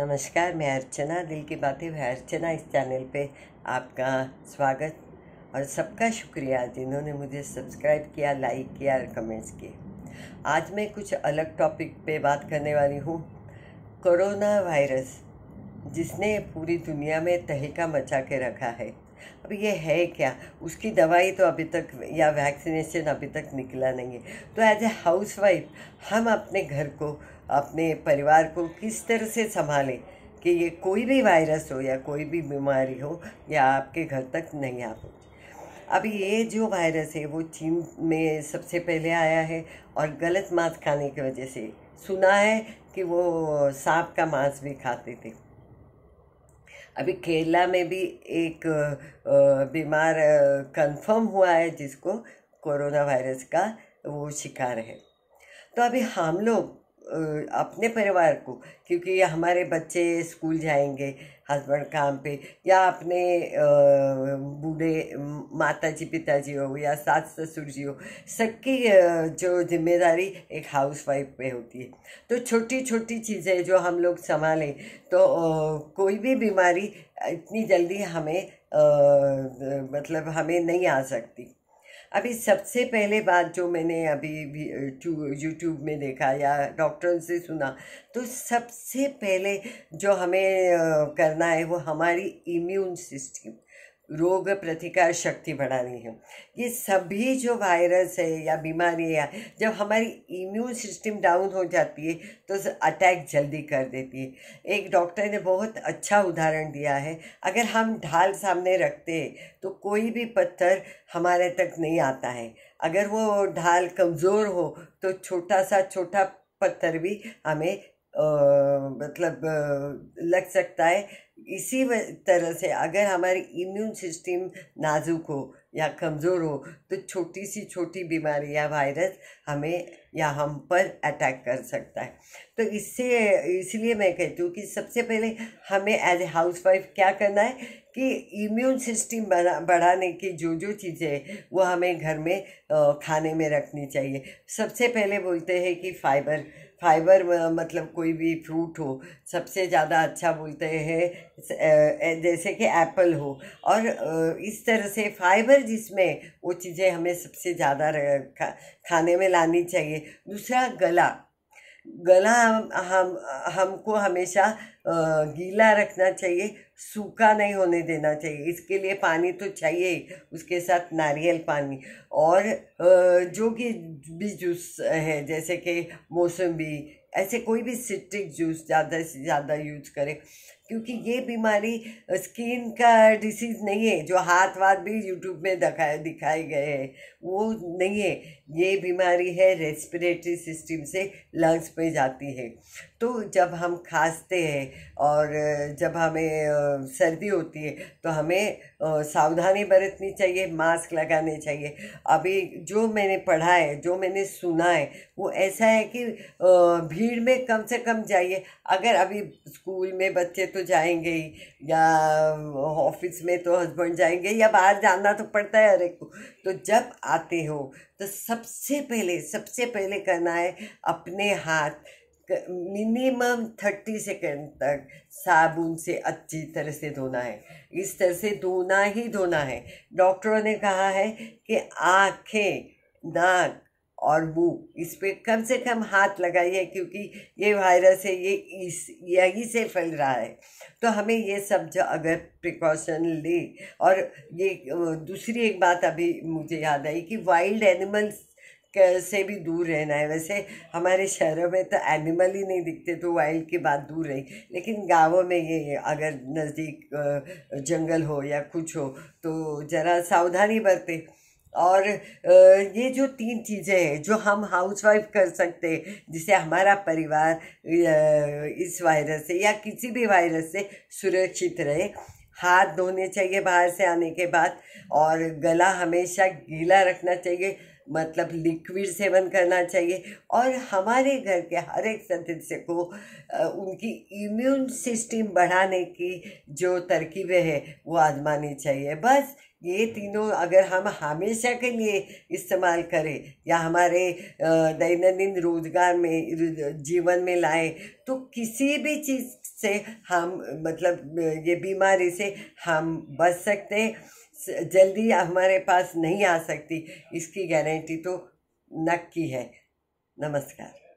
नमस्कार मैं अर्चना दिल की बातें है अर्चना इस चैनल पे आपका स्वागत और सबका शुक्रिया जिन्होंने मुझे सब्सक्राइब किया लाइक किया और कमेंट्स किए आज मैं कुछ अलग टॉपिक पे बात करने वाली हूँ कोरोना वायरस जिसने पूरी दुनिया में तहका मचा के रखा है अब ये है क्या उसकी दवाई तो अभी तक या वैक्सीनेशन अभी तक निकला नहीं है तो एज ए हाउसवाइफ हम अपने घर को अपने परिवार को किस तरह से संभालें कि ये कोई भी वायरस हो या कोई भी बीमारी हो या आपके घर तक नहीं आ पहुँचे अब ये जो वायरस है वो चीन में सबसे पहले आया है और गलत मांस खाने की वजह से सुना है कि वो सांप का मांस भी खाते थे अभी केरला में भी एक बीमार कंफर्म हुआ है जिसको कोरोना वायरस का वो शिकार है तो अभी हम लोग अपने परिवार को क्योंकि हमारे बच्चे स्कूल जाएंगे हस्बैंड काम पे या अपने बूढ़े माता जी पिताजी हो या सास ससुर जी हो सबकी जो जिम्मेदारी एक हाउस वाइफ पे होती है तो छोटी छोटी चीज़ें जो हम लोग संभालें तो कोई भी बीमारी इतनी जल्दी हमें मतलब हमें नहीं आ सकती अभी सबसे पहले बात जो मैंने अभी यूट्यूब में देखा या डॉक्टरों से सुना तो सबसे पहले जो हमें करना है वो हमारी इम्यून सिस्टम रोग प्रतिकार शक्ति बढ़ानी है ये सभी जो वायरस है या बीमारी है जब हमारी इम्यून सिस्टम डाउन हो जाती है तो अटैक जल्दी कर देती है एक डॉक्टर ने बहुत अच्छा उदाहरण दिया है अगर हम ढाल सामने रखते हैं तो कोई भी पत्थर हमारे तक नहीं आता है अगर वो ढाल कमज़ोर हो तो छोटा सा छोटा पत्थर भी हमें आ, मतलब लग सकता है इसी तरह से अगर हमारी इम्यून सिस्टम नाजुक हो या कमज़ोर हो तो छोटी सी छोटी बीमारी या वायरस हमें या हम पर अटैक कर सकता है तो इससे इसलिए मैं कहती हूँ कि सबसे पहले हमें एज ए हाउस वाइफ क्या करना है कि इम्यून सिस्टम बना बढ़ाने की जो जो चीज़ें वो हमें घर में खाने में रखनी चाहिए सबसे पहले बोलते हैं कि फाइबर फाइबर मतलब कोई भी फ्रूट हो सबसे ज़्यादा अच्छा बोलते हैं जैसे कि एप्पल हो और इस तरह से फाइबर जिसमें वो चीज़ें हमें सबसे ज़्यादा खाने में लानी चाहिए दूसरा गला गला हम हमको हमेशा गीला रखना चाहिए सूखा नहीं होने देना चाहिए इसके लिए पानी तो चाहिए ही उसके साथ नारियल पानी और जो कि भी जूस है जैसे कि मौसमी ऐसे कोई भी सिट्रिक जूस ज़्यादा से ज़्यादा यूज करें क्योंकि ये बीमारी स्किन का डिसीज़ नहीं है जो हाथ वाथ भी यूट्यूब में दिखाए दिखाए गए हैं वो नहीं है ये बीमारी है रेस्पिरेटरी सिस्टम से लंग्स पे जाती है तो जब हम खांसते हैं और जब हमें सर्दी होती है तो हमें सावधानी बरतनी चाहिए मास्क लगाने चाहिए अभी जो मैंने पढ़ा है जो मैंने सुना है वो ऐसा है कि भीड़ में कम से कम जाइए अगर अभी स्कूल में बच्चे तो जाएंगे ही या ऑफिस में तो हस्बैंड जाएंगे या बाहर जाना तो पड़ता है अरे को तो जब आते हो तो सबसे पहले सबसे पहले करना है अपने हाथ मिनिमम थर्टी सेकेंड तक साबुन से अच्छी तरह से धोना है इस तरह से धोना ही धोना है डॉक्टरों ने कहा है कि आँखें नाक और मुँह इस पर कम से कम हाथ लगाइए क्योंकि ये वायरस है ये इस यहीं से फैल रहा है तो हमें ये सब जो अगर प्रिकॉशन ले और ये दूसरी एक बात अभी मुझे याद आई कि वाइल्ड एनिमल्स से भी दूर रहना है वैसे हमारे शहरों में तो एनिमल ही नहीं दिखते तो वाइल्ड की बात दूर रही लेकिन गाँवों में ये अगर नज़दीक जंगल हो या कुछ हो तो ज़रा सावधानी बरते और ये जो तीन चीज़ें हैं जो हम हाउसवाइफ कर सकते हैं जिसे हमारा परिवार इस वायरस से या किसी भी वायरस से सुरक्षित रहे हाथ धोने चाहिए बाहर से आने के बाद और गला हमेशा गीला रखना चाहिए मतलब लिक्विड सेवन करना चाहिए और हमारे घर के हर एक सदस्य को उनकी इम्यून सिस्टम बढ़ाने की जो तरकीबें हैं वो आजमानी चाहिए बस ये तीनों अगर हम हमेशा के लिए इस्तेमाल करें या हमारे दैनंदिन रोजगार में जीवन में लाए तो किसी भी चीज़ से हम मतलब ये बीमारी से हम बच सकते हैं जल्दी हमारे पास नहीं आ सकती इसकी गारंटी तो नक्की है नमस्कार